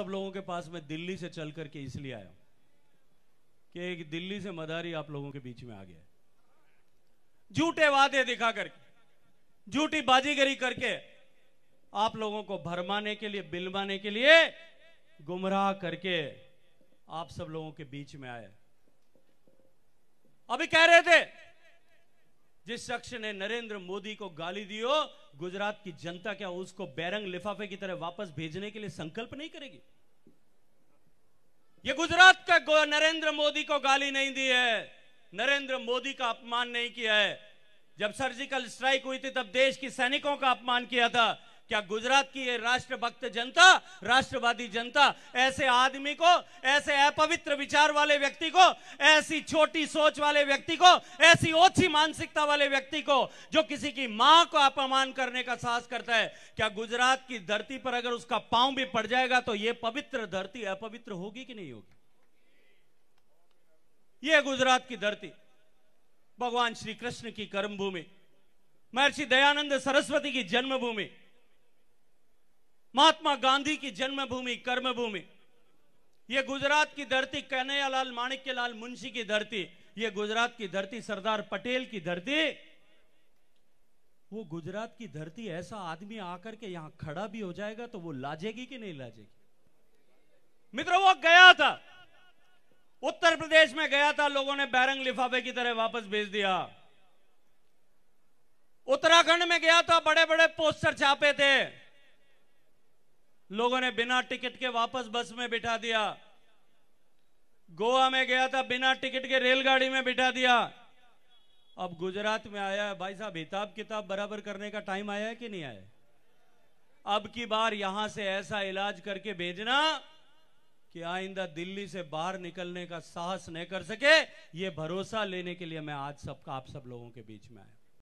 सब लोगों के पास मैं दिल्ली से चल करके इसलिए आया कि एक दिल्ली से मदारी आप लोगों के बीच में आ गया झूठे वादे दिखा करके झूठी बाजीगरी करके आप लोगों को भरमाने के लिए बिलवाने के लिए गुमराह करके आप सब लोगों के बीच में आए अभी कह रहे थे जिस शख्स ने नरेंद्र मोदी को गाली दी हो गुजरात की जनता क्या उसको बैरंग लिफाफे की तरह वापस भेजने के लिए संकल्प नहीं करेगी ये गुजरात का नरेंद्र मोदी को गाली नहीं दी है नरेंद्र मोदी का अपमान नहीं किया है जब सर्जिकल स्ट्राइक हुई थी तब देश की सैनिकों का अपमान किया था क्या गुजरात की ये राष्ट्रभक्त जनता राष्ट्रवादी जनता ऐसे आदमी को ऐसे अपवित्र विचार वाले व्यक्ति को ऐसी छोटी सोच वाले व्यक्ति को ऐसी ओछी मानसिकता वाले व्यक्ति को जो किसी की मां को अपमान करने का साहस करता है क्या गुजरात की धरती पर अगर उसका पांव भी पड़ जाएगा तो यह पवित्र धरती अपवित्र होगी कि नहीं होगी यह गुजरात की धरती भगवान श्री कृष्ण की कर्मभूमि महर्षि दयानंद सरस्वती की जन्मभूमि महात्मा गांधी की जन्मभूमि कर्मभूमि यह गुजरात की धरती कन्हैयालाल माणिक्यलाल मुंशी की धरती ये गुजरात की धरती सरदार पटेल की धरती वो गुजरात की धरती ऐसा आदमी आकर के यहां खड़ा भी हो जाएगा तो वो लाजेगी कि नहीं लाजेगी मित्र वो गया था उत्तर प्रदेश में गया था लोगों ने बैरंग लिफाफे की तरह वापस भेज दिया उत्तराखंड में गया था बड़े बड़े पोस्टर छापे थे लोगों ने बिना टिकट के वापस बस में बिठा दिया गोवा में गया था बिना टिकट के रेलगाड़ी में बिठा दिया अब गुजरात में आया है भाई साहब हिताब किताब बराबर करने का टाइम आया है कि नहीं आया अब की बार यहां से ऐसा इलाज करके भेजना कि आइंदा दिल्ली से बाहर निकलने का साहस नहीं कर सके ये भरोसा लेने के लिए मैं आज सबका आप सब लोगों के बीच में आया